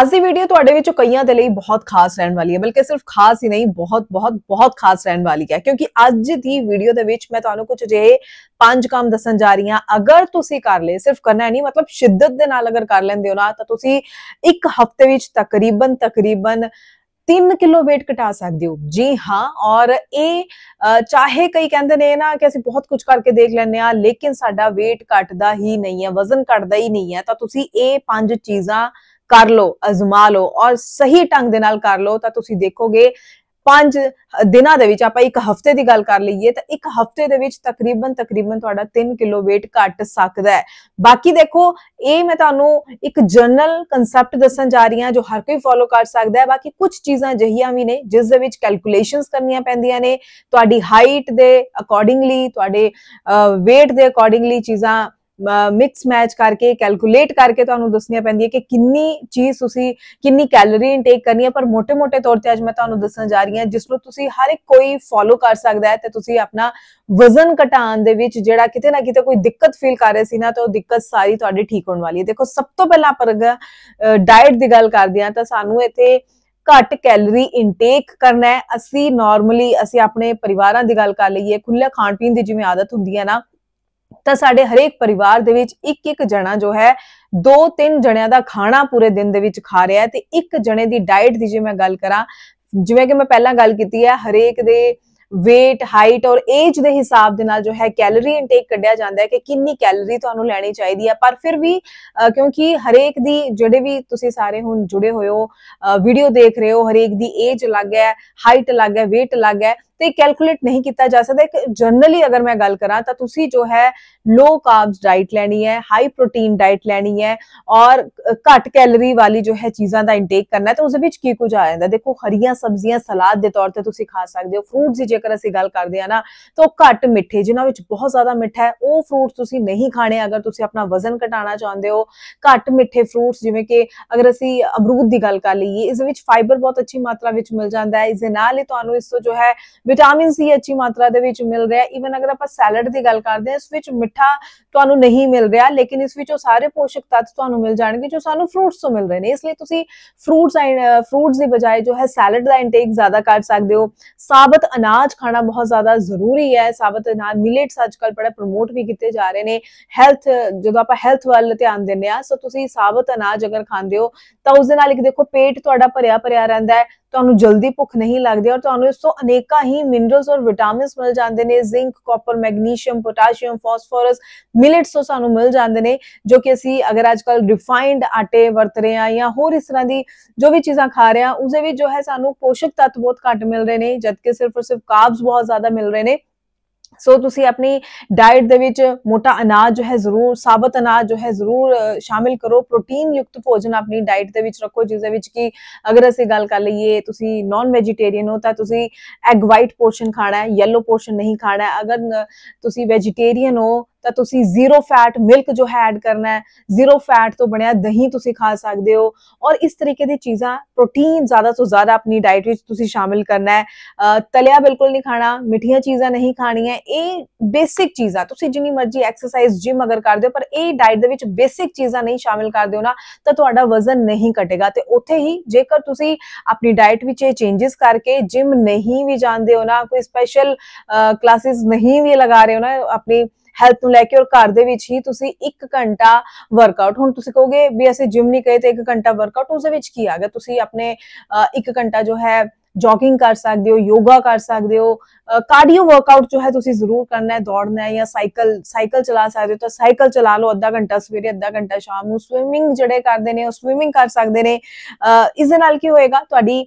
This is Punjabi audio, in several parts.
ਅੱਜ ਦੀ ਵੀਡੀਓ ਤੁਹਾਡੇ ਵਿੱਚੋਂ ਕਈਆਂ ਦੇ ਲਈ ਬਹੁਤ ਖਾਸ ਰਹਿਣ ਵਾਲੀ ਹੈ ਬਲਕਿ ਸਿਰਫ ਖਾਸ ਹੀ ਨਹੀਂ ਬਹੁਤ ਬਹੁਤ ਬਹੁਤ ਖਾਸ ਰਹਿਣ ਵਾਲੀ ਹੈ ਕਿਉਂਕਿ ਅੱਜ ਦੀ ਵੀਡੀਓ ਦੇ ਵਿੱਚ ਮੈਂ ਤੁਹਾਨੂੰ ਕੁਝ ਜੇ ਪੰਜ ਕੰਮ ਦੱਸਣ ਜਾ ਰਹੀ ਹਾਂ ਅਗਰ ਤੁਸੀਂ ਕਰ ਲਏ ਸਿਰਫ ਕਰਨਾ ਨਹੀਂ ਮਤਲਬ ਸ਼ਿੱਦਤ ਦੇ ਨਾਲ ਅਗਰ ਕਰ ਲੈਂਦੇ ਹੋ ਨਾ ਤਾਂ ਤੁਸੀਂ ਇੱਕ ਹਫ਼ਤੇ ਵਿੱਚ ਤਕਰੀਬਨ ਤਕਰੀਬਨ 3 ਕਿਲੋ weight ਘਟਾ ਸਕਦੇ ਹੋ ਜੀ ਹਾਂ ਔਰ ਇਹ ਚਾਹੇ ਕਈ ਕਹਿੰਦੇ ਨੇ ਨਾ ਕਿ ਅਸੀਂ ਬਹੁਤ ਕੁਝ ਕਰਕੇ ਦੇਖ ਲੈਨੇ ਆ ਲੇਕਿਨ ਸਾਡਾ weight ਘਟਦਾ ਹੀ ਨਹੀਂ ਹੈ ਵਜ਼ਨ ਘਟਦਾ ਹੀ ਨਹੀਂ ਹੈ ਤਾਂ ਤੁਸੀਂ ਇਹ ਪੰਜ ਚੀਜ਼ਾਂ ਕਰ ਲਓ ਅਜ਼ਮਾ ਲਓ ਔਰ ਸਹੀ ਢੰਗ ਦੇ ਨਾਲ ਕਰ ਲਓ ਤਾਂ ਤੁਸੀਂ ਦੇਖੋਗੇ ਪੰਜ ਦਿਨਾਂ ਦੇ ਵਿੱਚ ਆਪਾਂ ਇੱਕ ਹਫਤੇ ਦੀ ਗੱਲ ਕਰ ਲਈਏ ਤਾਂ ਇੱਕ ਹਫਤੇ ਦੇ ਵਿੱਚ ਤਕਰੀਬਨ ਤਕਰੀਬਨ ਤੁਹਾਡਾ 3 ਕਿਲੋ weight ਘਟ ਸਕਦਾ ਹੈ ਬਾਕੀ ਦੇਖੋ ਇਹ ਮੈਂ ਤੁਹਾਨੂੰ ਇੱਕ ਜਨਰਲ ਕਨਸੈਪਟ ਦੱਸਣ ਜਾ ਰਹੀ ਹਾਂ ਜੋ ਹਰ ਕੋਈ ਫੋਲੋ ਕਰ ਸਕਦਾ ਹੈ ਬਾਕੀ ਕੁਝ ਚੀਜ਼ਾਂ ਜਹੀਆਂ ਵੀ ਨੇ ਜਿਸ ਦੇ ਵਿੱਚ ਕੈਲਕੂਲੇਸ਼ਨਸ ਕਰਨੀਆਂ ਪੈਂਦੀਆਂ ਨੇ ਤੁਹਾਡੀ ਹਾਈਟ ਦੇ ਅਕੋਰਡਿੰਗਲੀ ਤੁਹਾਡੇ weight ਦੇ ਅਕੋਰਡਿੰਗਲੀ ਚੀਜ਼ਾਂ ਮਿਕਸ ਮੈਚ ਕਰਕੇ ਕੈਲਕੂਲੇਟ ਕਰਕੇ ਤੁਹਾਨੂੰ ਦੱਸਣੀਆਂ ਪੈਂਦੀਆਂ ਕਿ ਕਿੰਨੀ ਚੀਜ਼ ਤੁਸੀਂ ਕਿੰਨੀ ਕੈਲਰੀ ਇਨਟੇਕ ਕਰਨੀ ਹੈ ਪਰ ਮੋٹے-ਮੋٹے ਤੌਰ ਤੇ ਅੱਜ ਮੈਂ ਤੁਹਾਨੂੰ ਦੱਸਣ ਜਾ ਰਹੀ ਹਾਂ ਜਿਸ ਨੂੰ ਤੁਸੀਂ ਹਰ ਇੱਕ ਕੋਈ ਫੋਲੋ ਕਰ ਸਕਦਾ ਹੈ ਤੇ ਤੁਸੀਂ ਆਪਣਾ ਵਜ਼ਨ ਘਟਾਉਣ ਦੇ ਵਿੱਚ ਜਿਹੜਾ ਕਿਤੇ ਨਾ ਕਿਤੇ ਕੋਈ ਦਿੱਕਤ ਫੀਲ ਕਰ ਰਹੇ ਸੀ ਨਾ ਤਾਂ ਉਹ ਦਿੱਕਤ ਸਾਰੀ ਤੁਹਾਡੀ ਠੀਕ ਹੋਣ ਵਾਲੀ ਹੈ ਦੇਖੋ ਸਭ ਤੋਂ ਪਹਿਲਾਂ ਪਰ ਡਾਈਟ ਦੀ ਗੱਲ ਕਰਦੇ ਹਾਂ ਤਾਂ ਸਾਨੂੰ ਇੱਥੇ ਘੱਟ ਕੈਲਰੀ ਇਨਟੇਕ ਕਰਨਾ ਹੈ ਅਸੀਂ ਨਾਰਮਲੀ ਅਸੀਂ ਆਪਣੇ ਪਰਿਵਾਰਾਂ ਦੀ ਗੱਲ ਕਰ ਲਈਏ ਖੁੱਲੇ ਖਾਣ ਪੀਣ ਦੀ ਜਿਵੇਂ ਆਦਤ ਹੁੰਦੀ ਹੈ ਨਾ ਤਾਂ ਸਾਡੇ ਹਰੇਕ ਪਰਿਵਾਰ ਦੇ ਵਿੱਚ ਇੱਕ ਇੱਕ ਜਣਾ ਜੋ ਹੈ ਦੋ ਤਿੰਨ ਜਣਿਆਂ ਦਾ ਖਾਣਾ ਪੂਰੇ ਦਿਨ ਦੇ ਵਿੱਚ ਖਾ ਰਿਹਾ ਹੈ ਤੇ ਇੱਕ ਜਣੇ ਦੀ ਡਾਈਟ ਦੀ ਜੇ ਮੈਂ ਗੱਲ ਕਰਾਂ ਜਿਵੇਂ ਕਿ ਮੈਂ ਪਹਿਲਾਂ ਗੱਲ ਕੀਤੀ ਹੈ ਹਰੇਕ ਦੇ weight height ਔਰ age ਦੇ ਹਿਸਾਬ ਦੇ ਨਾਲ ਜੋ ਹੈ ਕੈਲੋਰੀ ਇਨਟੇਕ ਕੱਢਿਆ ਜਾਂਦਾ ਹੈ ਕਿ ਕਿੰਨੀ ਕੈਲੋਰੀ ਤੁਹਾਨੂੰ ਲੈਣੀ ਚਾਹੀਦੀ ਹੈ ਪਰ ਫਿਰ ਵੀ ਕਿਉਂਕਿ ਹਰੇਕ ਦੀ ਜਿਹੜੇ ਵੀ ਤੁਸੀਂ ਸਾਰੇ ਹੁਣ ਜੁੜੇ ਹੋਏ ਹੋ ਵੀਡੀਓ ਦੇਖ ਰਹੇ ਹੋ ਹਰੇਕ ਦੀ ਏਜ ਅਲੱਗ ਹੈ ਹਾਈਟ ਅਲੱਗ ਹੈ weight ਅਲੱਗ ਹੈ ਤੇ ਕੈਲਕੂਲੇਟ ਨਹੀਂ ਕੀਤਾ ਜਾ ਸਕਦਾ ਕਿ ਜਨਰਲੀ ਅਗਰ ਮੈਂ ਗੱਲ ਕਰਾਂ ਤਾਂ ਤੁਸੀਂ ਜੋ ਹੈ ਲੋ ਕਾਰਬਸ ਡਾਈਟ ਲੈਣੀ ਹੈ ਹਾਈ ਪ੍ਰੋਟੀਨ ਡਾਈਟ ਲੈਣੀ ਹੈ ਔਰ ਘੱਟ ਕੈਲਰੀ ਵਾਲੀ ਜੋ ਹੈ ਚੀਜ਼ਾਂ ਦਾ ਇਨਟੇਕ ਕਰਨਾ ਹੈ ਤਾਂ ਉਸ ਵਿੱਚ ਕੀ ਕੁਝ ਆ ਜਾਂਦਾ ਦੇਖੋ ਹਰੀਆਂ ਸਬਜ਼ੀਆਂ ਸਲਾਦ ਦੇ ਤੌਰ ਤੇ ਤੁਸੀਂ ਖਾ ਸਕਦੇ ਹੋ ਫਰੂਟਸ ਜੇ ਜੇਕਰ ਅਸੀਂ ਗੱਲ ਕਰਦੇ ਆ ਨਾ ਤਾਂ ਘੱਟ ਮਿੱਠੇ ਜਿਨ੍ਹਾਂ ਵਿੱਚ ਬਹੁਤ ਜ਼ਿਆਦਾ ਮਿੱਠਾ ਹੈ ਉਹ ਫਰੂਟਸ ਤੁਸੀਂ ਨਹੀਂ ਖਾਣੇ ਅਗਰ ਤੁਸੀਂ ਆਪਣਾ ਵਜ਼ਨ ਘਟਾਉਣਾ ਚਾਹੁੰਦੇ ਹੋ ਘੱਟ ਮਿੱਠੇ ਫਰੂਟਸ ਜਿਵੇਂ ਕਿ ਅਗਰ ਅਸੀਂ ਅਮਰੂਦ ਦੀ ਗੱਲ ਕਰ ਲਈਏ ਇਸ ਵਿੱਚ ਫਾਈਬਰ ਬਹੁਤ ਅੱਛੀ ਮਾਤਰਾ ਵਿੱਚ ਮਿਲ ਜਾਂਦਾ ਹੈ ਇਸ ਦੇ ਨਾਲ ਹੀ ਤੁਹਾਨੂੰ ਇਸ ਤੋਂ ਜੋ ਹੈ ਵਿਟਾਮਿਨ ਸੀ ਅੱਛੀ ਮਾਤਰਾ ਦੇ ਵਿੱਚ ਮਿਲ ਰਿਹਾ ਇਵਨ ਅਗਰ ਆਪਾਂ ਸੈਲਡ ਦੀ ਗੱਲ ਕਰਦੇ ਹਾਂ ਇਸ ਵਿੱਚ ਮਿੱਠਾ ਤੁਹਾਨੂੰ ਨਹੀਂ ਮਿਲ ਰਿਹਾ ਲੇਕਿਨ ਇਸ ਵਿੱਚ ਉਹ ਸਾਰੇ ਪੋਸ਼ਕ ਤੱਤ ਤੁਹਾਨੂੰ ਮਿਲ ਜਾਣਗੇ ਜੋ ਸਾਨੂੰ ਫਰੂਟਸ ਤੋਂ ਮਿਲ ਰਹੇ ਨੇ ਇਸ ਲਈ ਤੁਸੀਂ ਫਰੂਟਸ ਫਰੂਟਸ ਦੀ ਬਜਾਏ ਜੋ ਹੈ ਸੈਲਡ ਦਾ ਇਨਟੇਕ ਜ਼ਿਆਦਾ ਕਰ ਸਕਦੇ ਹੋ ਸਾਬਤ ਅਨਾਜ ਅਨਾਜ ਖਾਣਾ ਬਹੁਤ ਜ਼ਿਆਦਾ ਜ਼ਰੂਰੀ ਹੈ ਸਾਬਤ ਅਨਾਜ ਮਿਲਟਸ ਅੱਜਕੱਲ ਬੜਾ ਪ੍ਰਮੋਟ ਵੀ ਕੀਤੇ ਜਾ ਰਹੇ ਨੇ ਹੈਲਥ ਜਦੋਂ ਆਪਾਂ ਹੈਲਥ ਵੱਲ ਧਿਆਨ ਦਿੰਨੇ ਆ ਸੋ ਤੁਸੀਂ ਸਾਬਤ ਅਨਾਜ ਅਗਰ ਖਾਂਦੇ ਹੋ ਤਾਂ ਉਸ ਦੇ ਨਾਲ ਇੱਕ ਦੇਖੋ ਪੇਟ ਤੁਹਾਡਾ ਭਰਿਆ ਭਰਿਆ ਰਹਿੰਦਾ ਹੈ ਤੁਹਾਨੂੰ ਜਲਦੀ ਭੁੱਖ ਨਹੀਂ ਲੱਗਦੀ ਔਰ ਤੁਹਾਨੂੰ ਇਸ ਤੋਂ ਅਨੇਕਾਂ ਹੀ ਮਿਨਰਲਸ ਔਰ ਵਿਟਾਮਿਨਸ ਮਿਲ ਜਾਂਦੇ ਨੇ zinc copper magnesium potassium phosphorus millets ਤੋਂ ਸਾਨੂੰ ਮਿਲ ਜਾਂਦੇ ਨੇ ਜੋ ਕਿ ਅਸੀਂ ਅਗਰ ਅੱਜਕੱਲ ਰਿਫਾਈਨਡ ਆਟੇ ਵਰਤ ਰਹੇ ਆ ਜਾਂ ਹੋਰ ਇਸ ਤਰ੍ਹਾਂ ਦੀ ਜੋ ਵੀ ਚੀਜ਼ਾਂ ਖਾ ਰਹੇ ਆ ਉਸੇ ਵਿੱਚ ਜੋ ਹੈ ਸਾਨੂੰ ਪੋਸ਼ਕ ਤੱਤ ਬਹੁਤ ਘੱਟ ਮਿਲ ਰਹੇ ਨੇ ਜਦਕਿ ਸਿਰਫ ਔਰ ਸਿਰਫ ਕਾਰਬਸ ਬਹੁਤ ਜ਼ਿਆਦਾ ਮਿਲ ਰਹੇ ਨੇ ਸੋ ਤੁਸੀਂ ਆਪਣੀ ਡਾਈਟ ਦੇ ਵਿੱਚ ਮੋਟਾ ਅਨਾਜ ਜੋ ਹੈ ਜ਼ਰੂਰ ਸਾਬਤ ਅਨਾਜ ਜੋ ਹੈ ਜ਼ਰੂਰ ਸ਼ਾਮਿਲ ਕਰੋ ਪ੍ਰੋਟੀਨ ਯੁਕਤ ਭੋਜਨ ਆਪਣੀ ਡਾਈਟ ਦੇ ਵਿੱਚ ਰੱਖੋ ਜਿਸ ਦੇ ਵਿੱਚ ਕਿ ਅਗਰ ਅਸੀਂ ਗੱਲ ਕਰ ਲਈਏ ਤੁਸੀਂ ਨਾਨ ਵੈਜੀਟੇਰੀਅਨ ਹੋ ਤਾਂ ਤੁਸੀਂ ਐਗ ਵਾਈਟ ਪੋਰਸ਼ਨ ਖਾਣਾ ਹੈ ਯੈਲੋ ਪੋਰਸ਼ਨ ਨਹੀਂ ਖਾਣਾ ਹੈ ਅਗਰ ਤੁਸੀਂ ਵੈਜੀਟੇਰੀਅਨ ਹੋ तो जीरो फैट मिल्क जो है ऐड करना है जीरो फैट तो बनया दही तुम खा सकते हो और इस तरीके की चीज़ा प्रोटीन ज़्यादा तो ज़्यादा अपनी डाइट में शामिल करना है तलिया बिल्कुल नहीं खाना मिठिया चीज़ा नहीं खानी है ये बेसिक चीज़ा तुम जिनी मर्जी एक्सरसाइज जिम अगर कर दो पर यह डाइट के बेसिक चीज़ा नहीं शामिल कर दो ना तो वजन नहीं कटेगा तो उ ही जेकर अपनी डाइट में चेंजिस करके जिम नहीं भी जाते हो ना कोई स्पैशल क्लासिस नहीं भी लगा रहे हो ना अपनी ਹੈਲਥ ਨੂੰ ਲੈ ਕੇ ਔਰ ਘਰ ਦੇ ਵਿੱਚ ਹੀ ਤੁਸੀਂ 1 ਘੰਟਾ ਵਰਕਆਊਟ ਹੁਣ ਤੁਸੀਂ ਕਹੋਗੇ ਵੀ ਅਸੀਂ ਜਿਮ ਨਹੀਂ ਗਏ ਤੇ 1 ਘੰਟਾ ਵਰਕਆਊਟ ਉਸ ਦੇ ਵਿੱਚ ਕੀ ਆ ਗਿਆ ਤੁਸੀਂ ਆਪਣੇ 1 ਘੰਟਾ ਜੋ ਹੈ ਜੋਗਿੰਗ ਕਰ ਸਕਦੇ ਹੋ ਯੋਗਾ ਕਰ ਸਕਦੇ ਹੋ ਕਾਰਡੀਓ ਵਰਕਆਊਟ ਜੋ ਹੈ ਤੁਸੀਂ ਜ਼ਰੂਰ ਕਰਨਾ ਹੈ ਦੌੜਨਾ ਹੈ ਜਾਂ ਸਾਈਕਲ ਸਾਈਕਲ ਚਲਾ ਸਕਦੇ ਹੋ ਤਾਂ ਸਾਈਕਲ ਚਲਾ ਲਓ ਅੱਧਾ ਘੰਟਾ ਸਵੇਰੇ ਅੱਧਾ ਘੰਟਾ ਸ਼ਾਮ ਨੂੰ ਸਵਿਮਿੰਗ ਜਿਹੜੇ ਕਰਦੇ ਨੇ ਉਹ ਸਵਿਮਿੰਗ ਕਰ ਸਕਦੇ ਨੇ ਇਸ ਦੇ ਨਾਲ ਕੀ ਹੋਏਗਾ ਤੁਹਾਡੀ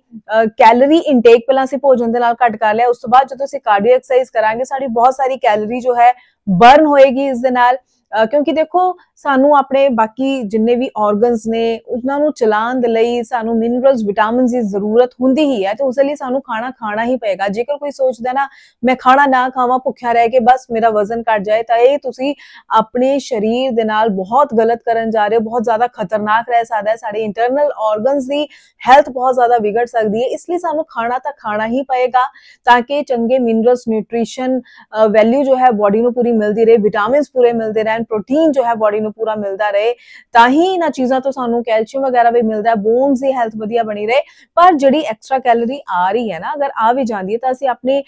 ਕੈਲਰੀ ਇਨਟੇਕ ਪਹਿਲਾਂ ਸੇ ਭੋਜਨ ਦੇ ਨਾਲ ਘਟ ਕਰ ਲਿਆ ਉਸ ਤੋਂ ਬਾਅਦ ਜਦੋਂ ਅਸੀਂ ਕਾਰਡੀਓ ਐਕਸਰਸਾਈਜ਼ ਕਰਾਂਗੇ ਸਾਡੀ ਬਹੁਤ ਸਾਰੀ ਕੈਲਰੀ ਜੋ ਹੈ ਬਰਨ ਹੋਏਗੀ ਇਸ ਦੇ ਨਾਲ क्योंकि देखो सानू अपने बाकी जिन्ने भी ऑर्गन ने उन्होंने चलाने लिए लू मिनरल्स विटामिन की जरूरत होंगी ही है तो उस सू खाना खाना ही पेगा जेकर कोई सोचता ना मैं खाना ना खाव भुख्या रह के बस मेरा वजन घट जाए तो यह तुम अपने शरीर के बहुत गलत कर जा रहे हो बहुत ज्यादा खतरनाक रह सकता है साढ़े इंटरनल ऑर्गनस की हैल्थ बहुत ज्यादा बिगड़ सकती है इसलिए सू खाना तो खाना ही पेगा ताकि चंगे मिनरल्स न्यूट्रीशन वैल्यू जो है बॉडी में पूरी मिलती रहे विटामिन पूरे मिलते रहे ਐਂਡ ਪ੍ਰੋਟੀਨ ਜੋ ਹੈ ਬਾਡੀ ਨੂੰ ਪੂਰਾ ਮਿਲਦਾ ਰਹੇ ਤਾਂ ਹੀ ਇਹਨਾਂ ਚੀਜ਼ਾਂ ਤੋਂ ਸਾਨੂੰ ਕੈਲਸ਼ੀਅਮ ਵਗੈਰਾ ਵੀ ਮਿਲਦਾ ਹੈ ਬੋਨਸ ਦੀ ਹੈਲਥ ਵਧੀਆ ਬਣੀ ਰਹੇ ਪਰ ਜਿਹੜੀ ਐਕਸਟਰਾ ਕੈਲਰੀ ਆ ਰਹੀ ਹੈ ਨਾ ਅਗਰ ਆ ਵੀ ਜਾਂਦੀ ਹੈ ਤਾਂ ਅਸੀਂ ਆਪਣੇ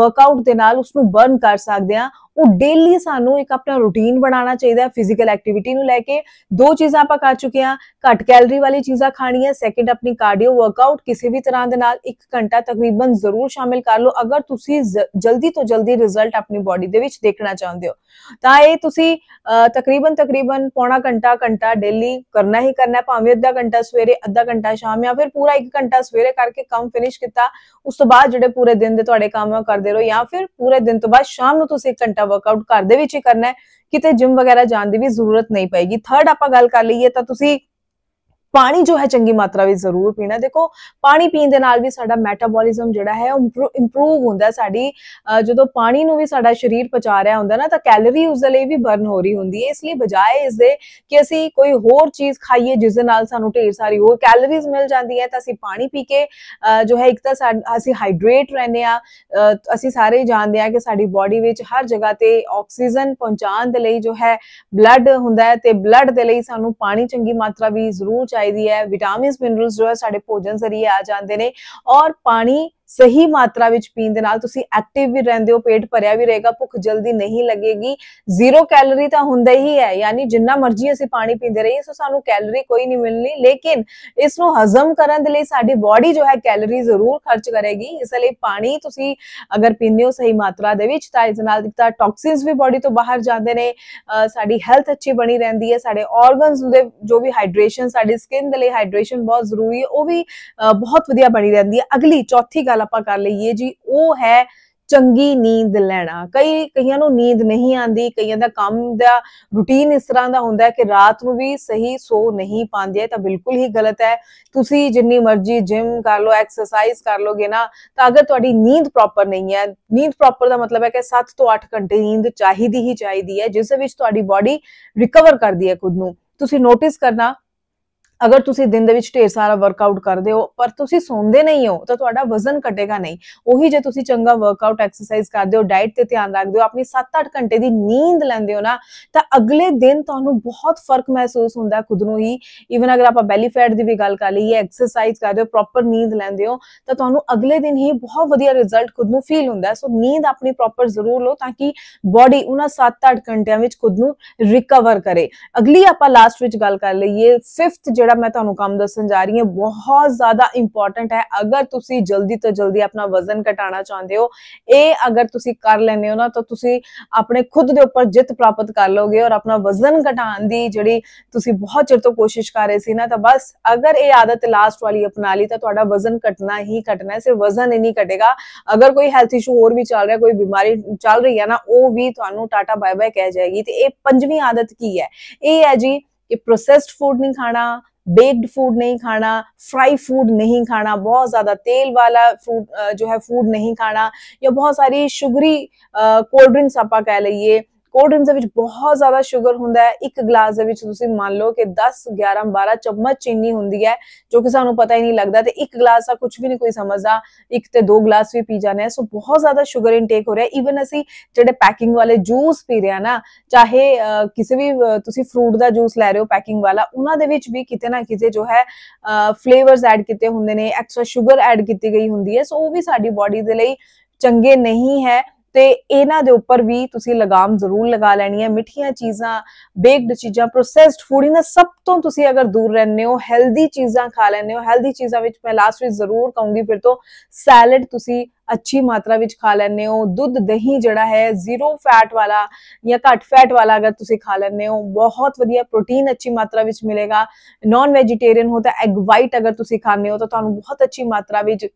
ਵਰਕਆਊਟ ਦੇ ਨਾਲ ਉਸ ਨੂੰ ਬਰਨ ਕਰ ਸਕਦੇ ਹਾਂ ਉਹ ਡੇਲੀ ਸਾਨੂੰ ਇੱਕ ਆਪਣਾ ਰੁਟੀਨ ਬਣਾਉਣਾ ਚਾਹੀਦਾ ਹੈ ਫਿਜ਼ੀਕਲ ਐਕਟੀਵਿਟੀ ਨੂੰ ਲੈ ਕੇ ਦੋ ਚੀਜ਼ਾਂ ਆਪਾਂ ਕਰ ਚੁੱਕੇ ਹਾਂ ਘੱਟ ਕੈਲਰੀ ਵਾਲੀ ਚੀਜ਼ਾਂ ਖਾਣੀ ਹੈ ਸੈਕਿੰਡ ਆਪਣੀ ਕਾਰਡੀਓ ਵਰਕਆਊਟ ਕਿਸੇ ਵੀ ਤਰ੍ਹਾਂ ਦੇ ਨਾਲ 1 ਘੰਟਾ ਤਕਰੀਬਨ ਜ਼ਰੂਰ ਸ਼ਾਮਿਲ ਕਰ ਲਓ ਅਗਰ ਤੁਸੀਂ ਜਲਦੀ ਤੋਂ ਜਲਦੀ ਰਿਜ਼ਲਟ ਆਪਣੀ ਬਾਡੀ ਦੇ ਵਿੱਚ ਦੇਖਣਾ ਚਾਹੁੰਦੇ ਹੋ ਤਾਂ ਇਹ ਤੁਸੀਂ ਤਕਰੀਬਨ ਤਕਰੀਬਨ ਪੌਣਾ ਘੰਟਾ ਘੰਟਾ ਡੇਲੀ ਕਰਨਾ ਹੀ ਕਰਨਾ ਭਾਵੇਂ ਅੱਧਾ ਘੰਟਾ ਸਵੇਰੇ ਅੱਧਾ ਘੰਟਾ ਸ਼ਾਮ ਜਾਂ ਫਿਰ ਪੂਰਾ 1 ਘੰਟਾ ਸਵੇਰੇ ਕਰਕੇ ਕੰਮ ਫਿਨਿਸ਼ ਕੀਤਾ ਉਸ ਤੋਂ ਬਾਅਦ ਜਿਹੜੇ ਪੂਰੇ ਦਿਨ ਦੇ ਤੁਹਾਡੇ ਕੰਮ ਕਰਦੇ ਰਹੋ ਜਾਂ ਫਿਰ ਪੂਰੇ ਦਿਨ ਤੋਂ ਬਾਅਦ ਸ਼ਾਮ ਨੂੰ ਤੁਸੀਂ 1 ਘੰਟਾ ਘੰਟਾ ਵਰਕਆਊਟ ਘਰ ਦੇ ਵਿੱਚ ਹੀ ਕਰਨਾ ਹੈ ਕਿਤੇ ਜਿਮ ਵਗੈਰਾ ਜਾਣ ਦੀ ਵੀ ਜ਼ਰੂਰਤ ਨਹੀਂ ਪੈਗੀ ਥਰਡ ਆਪਾਂ ਗੱਲ ਕਰ ਲਈਏ ਤਾਂ ਤੁਸੀਂ ਪਾਣੀ ਜੋ ਹੈ ਚੰਗੀ ਮਾਤਰਾ ਵਿੱਚ ਜ਼ਰੂਰ ਪੀਣਾ ਦੇਖੋ ਪਾਣੀ ਪੀਣ ਦੇ ਨਾਲ ਵੀ ਸਾਡਾ ਮੈਟਾਬੋਲਿਜ਼ਮ ਜਿਹੜਾ ਹੈ ਉਹ ਇੰਪਰੂਵ ਹੁੰਦਾ ਸਾਡੀ ਜਦੋਂ ਪਾਣੀ ਨੂੰ ਵੀ ਸਾਡਾ ਸਰੀਰ ਪਚਾ ਰਿਹਾ ਹੁੰਦਾ ਨਾ ਤਾਂ ਕੈਲਰੀ ਉਸ ਦੇ ਲਈ ਵੀ ਬਰਨ ਹੋ ਰਹੀ ਹੁੰਦੀ ਹੈ ਇਸ ਲਈ ਬਜਾਏ ਇਸ ਦੇ ਕਿ ਅਸੀਂ ਕੋਈ ਹੋਰ ਚੀਜ਼ ਖਾਈਏ ਜਿਸ ਦੇ ਨਾਲ ਸਾਨੂੰ ਢੇਰ ਸਾਰੀ ਹੋਰ ਕੈਲਰੀਜ਼ ਮਿਲ ਜਾਂਦੀ ਹੈ ਤਾਂ ਅਸੀਂ ਪਾਣੀ ਪੀ ਕੇ ਜੋ ਹੈ ਇੱਕ ਤਾਂ ਅਸੀਂ ਹਾਈਡਰੇਟ ਰਹਿੰਦੇ ਆ ਅਸੀਂ ਸਾਰੇ ਜਾਣਦੇ ਆ ਕਿ ਸਾਡੀ ਬਾਡੀ ਵਿੱਚ ਹਰ ਜਗ੍ਹਾ ਤੇ ਆਕਸੀਜਨ ਪਹੁੰਚਾਉਣ ਦੇ ਲਈ ਜੋ ਹੈ ਬਲੱਡ ਹੁੰਦਾ ਹੈ ਤੇ ਬਲੱਡ ਦੇ ਲਈ ਸਾਨੂੰ ਪਾਣੀ ਚੰਗੀ ਮਾਤਰਾ ਵੀ ਜ਼ਰੂਰ ਚਾਹੀਦੀ ਹੈ ਵਿਟਾਮਿਨਸ ਮਿਨਰਲਸ ਜੋ ਹੈ ਸਾਡੇ ਭੋਜਨ ਜ਼ਰੀਏ ਆ ਜਾਂਦੇ ਨੇ ਔਰ ਪਾਣੀ ਸਹੀ ਮਾਤਰਾ ਵਿੱਚ ਪੀਣ ਦੇ ਨਾਲ ਤੁਸੀਂ ਐਕਟਿਵ ਵੀ ਰਹਿੰਦੇ ਹੋ ਪੇਟ ਭਰਿਆ ਵੀ ਰਹੇਗਾ ਭੁੱਖ ਜਲਦੀ ਨਹੀਂ ਲੱਗੇਗੀ ਜ਼ੀਰੋ ਕੈਲਰੀ ਤਾਂ ਹੁੰਦਾ ਹੀ ਹੈ ਯਾਨੀ ਜਿੰਨਾ ਮਰਜ਼ੀ ਅਸੀਂ ਪਾਣੀ ਪੀਂਦੇ ਰਹੀਏ ਸੋ ਸਾਨੂੰ ਕੈਲਰੀ ਕੋਈ ਨਹੀਂ ਮਿਲਣੀ ਲੇਕਿਨ ਇਸ ਨੂੰ ਹਜ਼ਮ ਕਰਨ ਦੇ ਲਈ ਸਾਡੀ ਬਾਡੀ ਜੋ ਹੈ ਕੈਲਰੀ ਜ਼ਰੂਰ ਖਰਚ ਕਰੇਗੀ ਇਸ ਲਈ ਪਾਣੀ ਤੁਸੀਂ ਅਗਰ ਪੀਂਦੇ ਹੋ ਸਹੀ ਮਾਤਰਾ ਦੇ ਵਿੱਚ ਤਾਂ ਇਸ ਨਾਲ ਦਿੱਤਾ ਟੌਕਸਿਨਸ ਵੀ ਬਾਡੀ ਤੋਂ ਬਾਹਰ ਜਾਂਦੇ ਨੇ ਸਾਡੀ ਹੈਲਥ ਅੱਛੀ ਬਣੀ ਰਹਿੰਦੀ ਹੈ ਸਾਡੇ ਆਰਗਨਸ ਦੇ ਜੋ ਵੀ ਹਾਈਡਰੇਸ਼ਨ ਸਾਡੀ ਸਕਿਨ ਦੇ ਲਈ ਹਾਈਡਰੇਸ਼ਨ ਬਹੁਤ ਜ਼ਰੂਰੀ ਹੈ ਉਹ ਵੀ ਬਹੁਤ ਵਧੀਆ ਬਣੀ ਰਹਿੰਦੀ ਹੈ ਅਗਲੀ ਚੌਥੀ ਗੱਲ ਗੱਲ ਆਪਾਂ ਕਰ ਲਈਏ ਜੀ ਉਹ ਹੈ ਚੰਗੀ ਨੀਂਦ ਲੈਣਾ ਕਈ ਕਈਆਂ ਨੂੰ ਨੀਂਦ ਨਹੀਂ ਆਂਦੀ ਕਈਆਂ ਦਾ ਕੰਮ ਦਾ ਰੁਟੀਨ ਇਸ ਤਰ੍ਹਾਂ ਦਾ ਹੁੰਦਾ ਹੈ ਕਿ ਰਾਤ ਨੂੰ ਵੀ ਸਹੀ ਸੋ ਨਹੀਂ ਪਾਉਂਦੇ ਤਾਂ ਬਿਲਕੁਲ ਹੀ ਗਲਤ ਹੈ ਤੁਸੀਂ ਜਿੰਨੀ ਮਰਜ਼ੀ ਜਿਮ ਕਰ ਲਓ ਐਕਸਰਸਾਈਜ਼ ਕਰ ਲੋਗੇ ਨਾ ਤਾਂ ਅਗਰ ਤੁਹਾਡੀ ਨੀਂਦ ਪ੍ਰੋਪਰ ਨਹੀਂ ਹੈ ਨੀਂਦ ਪ੍ਰੋਪਰ ਦਾ ਮਤਲਬ ਹੈ ਕਿ 7 ਤੋਂ 8 ਘੰਟੇ ਨੀਂਦ ਚਾਹੀਦੀ ਹੀ ਚਾਹੀਦੀ ਹੈ ਜਿਸ ਵਿੱਚ ਤੁਹਾਡੀ ਬਾਡੀ ਰਿਕਵਰ ਕਰਦੀ ਹੈ ਖੁਦ ਨੂੰ ਤੁਸੀਂ ਨੋਟਿਸ ਕਰਨਾ ਅਗਰ ਤੁਸੀਂ ਦਿਨ ਦੇ ਵਿੱਚ ਢੇਰ ਸਾਰਾ ਵਰਕਆਊਟ ਕਰਦੇ ਹੋ ਪਰ ਤੁਸੀਂ ਸੌਂਦੇ ਨਹੀਂ ਹੋ ਤਾਂ ਤੁਹਾਡਾ ਵਜ਼ਨ ਘਟੇਗਾ ਨਹੀਂ ਉਹੀ ਜੇ ਤੁਸੀਂ ਚੰਗਾ ਵਰਕਆਊਟ ਐਕਸਰਸਾਈਜ਼ ਕਰਦੇ ਹੋ ਡਾਈਟ ਤੇ ਧਿਆਨ ਰੱਖਦੇ ਹੋ ਆਪਣੀ 7-8 ਘੰਟੇ ਦੀ ਨੀਂਦ ਲੈਂਦੇ ਹੋ ਨਾ ਤਾਂ ਅਗਲੇ ਦਿਨ ਤੁਹਾਨੂੰ ਬਹੁਤ ਫਰਕ ਮਹਿਸੂਸ ਹੁੰਦਾ ਖੁਦ ਨੂੰ ਹੀ ਇਵਨ ਅਗਰ ਆਪਾਂ ਬੈਲੀ ਫੈਟ ਦੀ ਵੀ ਗੱਲ ਕਰ ਲਈਏ ਐਕਸਰਸਾਈਜ਼ ਕਰਦੇ ਹੋ ਪ੍ਰੋਪਰ ਨੀਂਦ ਲੈਂਦੇ ਹੋ ਤਾਂ ਤੁਹਾਨੂੰ ਅਗਲੇ ਦਿਨ ਹੀ ਬਹੁਤ ਵਧੀਆ ਰਿਜ਼ਲਟ ਖੁਦ ਨੂੰ ਫੀਲ ਹੁੰਦਾ ਸੋ ਨੀਂਦ ਆਪਣੀ ਪ੍ਰੋਪਰ ਜ਼ਰੂਰ ਲਓ ਤਾਂ ਕਿ ਬਾਡੀ ਉਹਨਾਂ 7-8 ਘੰਟਿਆਂ ਵਿੱਚ ਖੁਦ ਨੂੰ ਰਿਕਵਰ ਕਰੇ ਅਗਲੀ ਆਪਾਂ ਲਾਸਟ ਵਿੱਚ ਗੱਲ ਕਰ ਲਈਏ 5th ਜਿਹੜਾ ਮੈਂ ਤੁਹਾਨੂੰ ਕੰਮ ਦੱਸਣ ਜਾ ਰਹੀ ਹਾਂ ਬਹੁਤ ਜ਼ਿਆਦਾ ਇੰਪੋਰਟੈਂਟ ਹੈ ਅਗਰ ਤੁਸੀਂ ਜਲਦੀ ਤੋਂ ਜਲਦੀ ਆਪਣਾ ਵਜ਼ਨ ਘਟਾਉਣਾ ਚਾਹੁੰਦੇ ਹੋ ਇਹ ਅਗਰ ਤੁਸੀਂ ਕਰ ਲੈਂਦੇ ਹੋ ਨਾ ਤਾਂ ਤੁਸੀਂ ਆਪਣੇ ਖੁਦ ਦੇ ਉੱਪਰ ਜਿੱਤ ਪ੍ਰਾਪਤ ਕਰ ਲੋਗੇ ਔਰ ਆਪਣਾ ਵਜ਼ਨ ਘਟਾਉਣ ਦੀ ਜਿਹੜੀ ਤੁਸੀਂ ਬਹੁਤ ਚਿਰ ਤੋਂ ਕੋਸ਼ਿਸ਼ ਕਰ ਰਹੇ ਸੀ ਨਾ ਤਾਂ ਬਸ ਅਗਰ ਇਹ ਆਦਤ ਲਾਸਟ ਵਾਲੀ ਅਪਣਾ ਲਈ ਤਾਂ ਤੁਹਾਡਾ ਵਜ਼ਨ ਘਟਣਾ ਹੀ ਘਟਣਾ ਹੈ ਸਿਰਫ ਵਜ਼ਨ ਹੀ ਨਹੀਂ ਘਟੇਗਾ ਅਗਰ ਕੋਈ ਹੈਲਥ ਇਸ਼ੂ ਹੋਰ ਵੀ ਚੱਲ ਰਿਹਾ ਕੋਈ ਬਿਮਾਰੀ ਚੱਲ ਰਹੀ ਹੈ ਨਾ ਉਹ ਵੀ ਤੁਹਾਨੂੰ ਟਾਟਾ ਬਾਏ ਬਾਏ ਕਹਿ ਜਾਏਗੀ ਤੇ ਇਹ ਪੰਜਵੀਂ ਆਦਤ ਕੀ ਹੈ ਇਹ ਹੈ ਜੀ ਕਿ ਪ੍ਰੋਸੈਸਡ ਫੂਡ ਨਹੀਂ ਖਾਣਾ बेक्ड फूड नहीं खाना फ्राई फूड नहीं खाना बहुत ज़्यादा तेल वाला फूड जो है फूड नहीं खाना या बहुत सारी शुगरी कोल्ड ड्रिंक्स आप कह लीजिए ਕੋਲਡ ਡਰਿੰਕਸ ਦੇ ਵਿੱਚ ਬਹੁਤ ਜ਼ਿਆਦਾ ਸ਼ੂਗਰ ਹੁੰਦਾ ਹੈ ਇੱਕ ਗਲਾਸ ਦੇ ਵਿੱਚ ਤੁਸੀਂ ਮੰਨ ਲਓ ਕਿ 10 11 12 ਚਮਚ ਚੀਨੀ ਹੁੰਦੀ ਹੈ ਜੋ ਕਿ ਸਾਨੂੰ ਪਤਾ ਹੀ ਨਹੀਂ ਲੱਗਦਾ ਤੇ ਇੱਕ ਗਲਾਸ ਦਾ ਕੁਝ ਵੀ ਨਹੀਂ ਕੋਈ ਸਮਝਦਾ ਇੱਕ ਤੇ ਦੋ ਗਲਾਸ ਵੀ ਪੀ ਜਾਣੇ ਸੋ ਬਹੁਤ ਜ਼ਿਆਦਾ ਸ਼ੂਗਰ ਇਨਟੇਕ ਹੋ ਰਿਹਾ ਇਵਨ ਅਸੀਂ ਜਿਹੜੇ ਪੈਕਿੰਗ ਵਾਲੇ ਜੂਸ ਪੀ ਰਿਹਾ ਨਾ ਚਾਹੇ ਕਿਸੇ ਵੀ ਤੁਸੀਂ ਫਰੂਟ ਦਾ ਜੂਸ ਲੈ ਰਹੇ ਹੋ ਪੈਕਿੰਗ ਵਾਲਾ ਉਹਨਾਂ ਦੇ ਵਿੱਚ ਵੀ ਕਿਤੇ ਨਾ ਕਿਤੇ ਜੋ ਹੈ ਫਲੇਵਰਸ ਐਡ ਕੀਤੇ ਹੁੰਦੇ ਨੇ ਐਕਸਟਰਾ ਸ਼ੂਗਰ ਐਡ ਕੀਤੀ ਗਈ ਹੁੰਦੀ ਹੈ ਸੋ ਉਹ ਵੀ ਸਾਡੀ ਬਾਡੀ ਦੇ ਲਈ ਚੰਗੇ ਨਹੀਂ ਹੈ ਤੇ ਇਹਨਾਂ ਦੇ ਉੱਪਰ ਵੀ ਤੁਸੀਂ ਲਗਾਮ ਜ਼ਰੂਰ ਲਗਾ ਲੈਣੀ ਹੈ ਮਿੱਠੀਆਂ ਚੀਜ਼ਾਂ ਬੇਕਡ ਚੀਜ਼ਾਂ ਪ੍ਰੋਸੈਸਡ ਫੂਡ ਇਹਨਾਂ ਸਭ ਤੋਂ ਤੁਸੀਂ ਅਗਰ ਦੂਰ ਰਹਿੰਦੇ ਹੋ ਹੈਲਦੀ ਚੀਜ਼ਾਂ ਖਾ ਲੈਂਦੇ ਹੋ ਹੈਲਦੀ ਚੀਜ਼ਾਂ ਵਿੱਚ ਮੈਂ ਲਾਸਟ ਵਿੱਚ ਜ਼ਰੂਰ ਕਹੂੰਗੀ ਫਿਰ ਤੋਂ ਸੈਲਡ ਤੁਸੀਂ ਅੱਛੀ ਮਾਤਰਾ ਵਿੱਚ ਖਾ ਲੈਂਦੇ ਹੋ ਦੁੱਧ ਦਹੀਂ ਜਿਹੜਾ ਹੈ ਜ਼ੀਰੋ ਫੈਟ ਵਾਲਾ ਜਾਂ ਘੱਟ ਫੈਟ ਵਾਲਾ ਅਗਰ ਤੁਸੀਂ ਖਾ ਲੈਂਦੇ ਹੋ ਬਹੁਤ ਵਧੀਆ ਪ੍ਰੋਟੀਨ ਅੱਛੀ ਮਾਤਰਾ ਵਿੱਚ ਮਿਲੇਗਾ ਨਾਨ ਵੈਜੀਟੇਰੀਅਨ ਹੋ ਤਾਂ ਐਗ ਵਾਈਟ ਅਗਰ ਤੁਸੀਂ ਖਾਂਦੇ ਹੋ ਤਾਂ ਤੁਹਾਨੂੰ ਬਹੁਤ ਅੱਛੀ ਮਾਤਰਾ ਵਿੱਚ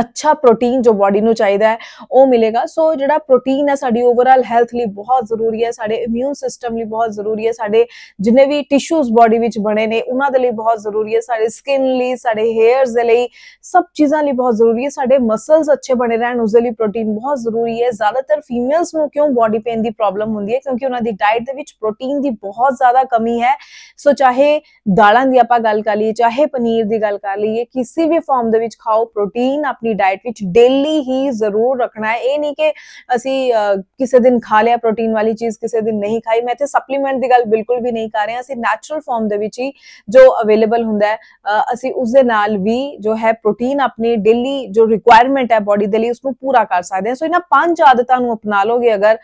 ਅੱਛਾ ਪ੍ਰੋਟੀਨ ਜੋ ਬਾਡੀ ਨੂੰ ਚਾਹੀਦਾ ਹੈ ਉਹ ਮਿਲੇਗਾ ਸੋ ਜਿਹੜਾ ਪ੍ਰੋਟੀਨ ਹੈ ਸਾਡੀ ਓਵਰਆਲ ਹੈਲਥ ਲਈ ਬਹੁਤ ਜ਼ਰੂਰੀ ਹੈ ਸਾਡੇ ਇਮਿਊਨ ਸਿਸਟਮ ਲਈ ਬਹੁਤ ਜ਼ਰੂਰੀ ਹੈ ਸਾਡੇ ਜਿੰਨੇ ਵੀ ਟਿਸ਼ੂਜ਼ ਬਾਡੀ ਵਿੱਚ ਬਣੇ ਨੇ ਉਹਨਾਂ ਦੇ ਲਈ ਬਹੁਤ ਜ਼ਰੂਰੀ ਹੈ ਸਾਡੇ ਸਕਿਨ ਲਈ ਸਾਡੇ ਹੇਅਰਸ ਦੇ ਲਈ ਸਭ ਚੀਜ਼ਾਂ ਲਈ ਬਹੁਤ ਜ਼ਰੂਰੀ ਹੈ ਸਾਡੇ ਮਸਲਸ ਅੱਛੇ ਬਣੇ ਰਹਿਣ ਉਸ ਲਈ ਪ੍ਰੋਟੀਨ ਬਹੁਤ ਜ਼ਰੂਰੀ ਹੈ ਜ਼ਿਆਦਾਤਰ ਫੀਮੇਲਸ ਨੂੰ ਕਿਉਂ ਬਾਡੀ ਪੇਨ ਦੀ ਪ੍ਰੋਬਲਮ ਹੁੰਦੀ ਹੈ ਕਿਉਂਕਿ ਉਹਨਾਂ ਦੀ ਡਾਈਟ ਦੇ ਵਿੱਚ ਪ੍ਰੋਟੀਨ ਦੀ ਬਹੁਤ ਜ਼ਿਆਦਾ ਕਮੀ ਹੈ ਸੋ ਚਾਹੇ ਦਾਲਾਂ ਦੀ ਆਪਾਂ ਗੱਲ ਕਰ ਲਈਏ ਚਾਹੇ ਪਨੀਰ ਦੀ ਗੱਲ ਕਰ ਲਈਏ ਕਿਸੇ ਵੀ ਫਾਰਮ ਦੇ ਵਿੱਚ ਖਾਓ ਪ੍ਰੋਟੀਨ ਆਪਣੀ ਡਾਈਟ ਵਿੱਚ ਡੇਲੀ ਹੀ ਜ਼ਰੂਰ ਰੱਖਣਾ ਹੈ ਇਹ ਨਹੀਂ ਕਿ ਅਸੀਂ ਕਿਸੇ ਦਿਨ ਖਾ ਲਿਆ ਪ੍ਰੋਟੀਨ ਵਾਲੀ ਚੀਜ਼ ਕਿਸੇ ਦਿਨ ਨਹੀਂ ਖਾਈ ਮੈਂ ਇੱਥੇ ਸਪਲੀਮੈਂਟ ਦੀ ਗੱਲ ਬਿਲਕੁਲ ਵੀ ਨਹੀਂ ਕਰ ਰਿਹਾ ਅਸੀਂ ਨੈਚੁਰਲ ਫਾਰਮ ਦੇ ਵਿੱਚ ਹੀ ਜੋ ਅਵੇਲੇਬਲ ਹੁੰਦਾ ਹੈ ਅਸੀਂ ਉਸ ਦੇ ਨਾਲ ਵੀ ਜੋ ਹੈ ਪ੍ਰੋਟੀਨ ਆਪਣੀ ਡੇਲੀ ਜੋ ਰਿਕੁਆਇਰਮੈਂਟ ਹੈ ਬਾਡੀ ਦੇ ਲਈ ਉਸ ਨੂੰ ਪੂਰਾ ਕਰ ਸਕਦੇ ਹਾਂ ਸੋ ਇਹਨਾਂ ਪੰਜ ਆਦਤਾਂ ਨੂੰ ਅਪਣਾ ਲੋਗੇ ਅਗਰ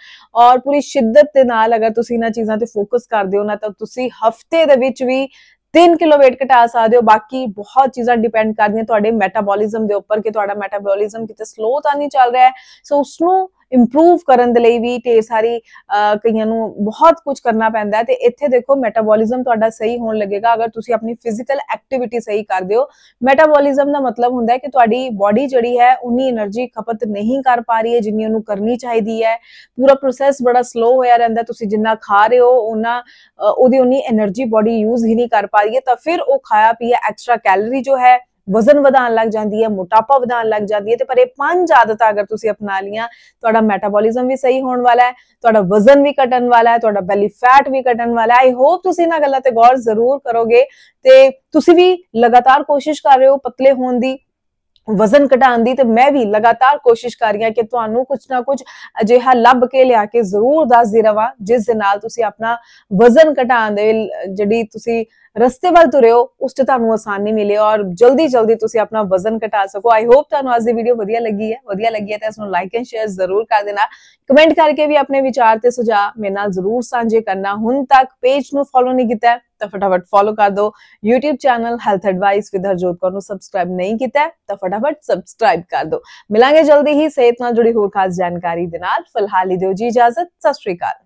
ਔਰ ਪੂਰੀ ਸ਼ਿੱਦਤ ਦੇ ਨਾਲ ਅਗਰ ਤੁਸੀਂ ਇਹਨਾਂ ਚੀਜ਼ਾਂ ਤੇ ਫੋਕਸ ਕਰਦੇ ਹੋ ਨਾ ਤਾਂ ਤੁਸੀਂ ਹਫਤੇ ਹਫਤੇ ਦੇ ਵਿੱਚ ਵੀ 3 ਕਿਲੋ weight ਘਟਾ ਸਕਦੇ ਹੋ ਬਾਕੀ ਬਹੁਤ ਚੀਜ਼ਾਂ ਡਿਪੈਂਡ ਕਰਦੀਆਂ ਤੁਹਾਡੇ ਮੈਟਾਬੋਲਿਜ਼ਮ ਦੇ ਉੱਪਰ ਕਿ ਤੁਹਾਡਾ ਮੈਟਾਬੋਲਿਜ਼ਮ ਕਿਤੇ ਸਲੋ ਤਾਂ ਨਹੀਂ ਚੱਲ ਰਿਹਾ ਸੋ ਉਸ ਨੂੰ ਇੰਪਰੂਵ ਕਰਨ ਦੇ ਲਈ ਵੀ ਤੇ ਸਾਰੀ ਕਈਆਂ ਨੂੰ ਬਹੁਤ ਕੁਝ ਕਰਨਾ ਪੈਂਦਾ ਹੈ ਤੇ ਇੱਥੇ ਦੇਖੋ ਮੈਟਾਬੋਲਿਜ਼ਮ ਤੁਹਾਡਾ ਸਹੀ ਹੋਣ ਲੱਗੇਗਾ ਅਗਰ ਤੁਸੀਂ ਆਪਣੀ ਫਿਜ਼ੀਕਲ ਐਕਟੀਵਿਟੀ ਸਹੀ ਕਰਦੇ ਹੋ ਮੈਟਾਬੋਲਿਜ਼ਮ ਦਾ ਮਤਲਬ ਹੁੰਦਾ ਹੈ ਕਿ ਤੁਹਾਡੀ ਬਾਡੀ ਜਿਹੜੀ ਹੈ ਉਨੀ એનર્ਜੀ ਖਪਤ ਨਹੀਂ ਕਰ ਪਾ ਰਹੀ ਹੈ ਜਿੰਨੀ ਉਹਨੂੰ ਕਰਨੀ ਚਾਹੀਦੀ ਹੈ ਪੂਰਾ ਪ੍ਰੋਸੈਸ ਬੜਾ ਸਲੋ ਹੋਇਆ ਰਹਿੰਦਾ ਤੁਸੀਂ ਜਿੰਨਾ ਖਾ ਰਹੇ ਹੋ ਉਹਨਾਂ ਉਹਦੀ ਉਨੀ એનર્ਜੀ ਬਾਡੀ ਯੂਜ਼ ਹੀ ਨਹੀਂ ਕਰ ਪਾ ਰਹੀ ਹੈ ਤਾਂ ਫਿਰ ਉਹ ਖਾਇਆ ਪੀਆ ਐਕਸਟਰਾ ਕੈਲਰੀ ਜੋ ਹੈ ਵਜ਼ਨ ਵਧਾਣ ਲੱਗ ਜਾਂਦੀ ਹੈ ਮੋਟਾਪਾ ਵਧਾਣ ਲੱਗ ਜਾਂਦੀ ਹੈ ਤੇ ਪਰ ਇਹ ਪੰਜ ਆਦਤਾਂ ਅਗਰ ਤੁਸੀਂ ਅਪਣਾ ਲੀਆਂ ਤੁਹਾਡਾ ਮੈਟਾਬੋਲਿਜ਼ਮ ਵੀ ਸਹੀ ਹੋਣ ਵਾਲਾ ਹੈ ਤੁਹਾਡਾ ਵਜ਼ਨ ਵੀ ਘਟਣ ਵਾਲਾ ਹੈ ਤੁਹਾਡਾ ਬੈਲੀ ਫੈਟ ਵੀ ਘਟਣ ਵਾਲਾ ਹੈ ਆਈ ਹੋਪ ਤੁਸੀਂ ਇਹਨਾਂ ਗੱਲਾਂ ਤੇ ਗੌਰ ਜ਼ਰੂਰ ਕਰੋਗੇ ਤੇ ਤੁਸੀਂ ਵੀ ਲਗਾਤਾਰ ਕੋਸ਼ਿਸ਼ ਕਰ ਰਹੇ ਹੋ ਪਤਲੇ ਹੋਣ ਦੀ ਵਜ਼ਨ ਘਟਾਉਣ ਦੀ ਤੇ ਮੈਂ ਵੀ ਲਗਾਤਾਰ ਕੋਸ਼ਿਸ਼ ਕਰ ਰਹੀ ਹਾਂ ਕਿ ਤੁਹਾਨੂੰ ਕੁਝ ਨਾ ਕੁਝ ਅਜਿਹਾ ਲੱਭ ਕੇ ਲਿਆ ਕੇ ਜ਼ਰੂਰ ਦੇ ਰਵਾਂ ਜਿਸ ਦੇ ਨਾਲ ਤੁਸੀਂ ਆਪਣਾ ਵਜ਼ਨ ਘਟਾਉਣ ਦੇ ਜਿਹੜੀ ਤੁਸੀਂ ਰਸਤੇ ਵੱਲ ਤੁਰਿਓ ਉਸ ਤੇ ਤੁਹਾਨੂੰ ਆਸਾਨੀ ਮਿਲੇ ਔਰ ਜਲਦੀ ਜਲਦੀ ਤੁਸੀਂ ਆਪਣਾ ਵਜ਼ਨ ਘਟਾ ਸਕੋ ਆਈ ਹੋਪ ਤੁਹਾਨੂੰ ਅੱਜ ਦੀ ਵੀਡੀਓ ਵਧੀਆ ਲੱਗੀ ਹੈ ਵਧੀਆ ਲੱਗੀ ਹੈ ਤਾਂ ਇਸ ਨੂੰ ਲਾਈਕ ਐਂਡ ਸ਼ੇਅਰ ਜ਼ਰੂਰ ਕਰ ਦੇਣਾ ਕਮੈਂਟ ਕਰਕੇ ਵੀ ਆਪਣੇ ਵਿਚਾਰ ਤੇ ਸੁਝਾਅ ਮੇਰੇ ਨਾਲ ਜ਼ਰੂਰ ਸਾਂਝੇ ਕਰਨਾ ਹੁਣ ਤੱਕ ਪੇਜ ਨੂੰ ਫੋਲੋ ਨਹੀਂ ਕੀਤਾ ਤਾਂ ਫਟਾਫਟ ਫੋਲੋ ਕਰ ਦਿਓ YouTube channel health advice with Harjot Kaur ਨੂੰ ਸਬਸਕ੍ਰਾਈਬ ਨਹੀਂ ਕੀਤਾ ਤਾਂ ਫਟਾਫਟ ਸਬਸਕ੍ਰਾਈਬ ਕਰ ਦਿਓ ਮਿਲਾਂਗੇ ਜਲਦੀ ਹੀ ਸਿਹਤ ਨਾਲ ਜੁੜੀ ਹੋਰ ਖਾਸ ਜਾਣਕਾਰੀ ਦੇ ਨਾਲ ਫਿਲਹਾਲ ਹੀ ਦਿਓ ਜੀ ਇਜਾਜ਼ਤ ਸਤਿ ਸ਼੍ਰੀ ਅਕਾਲ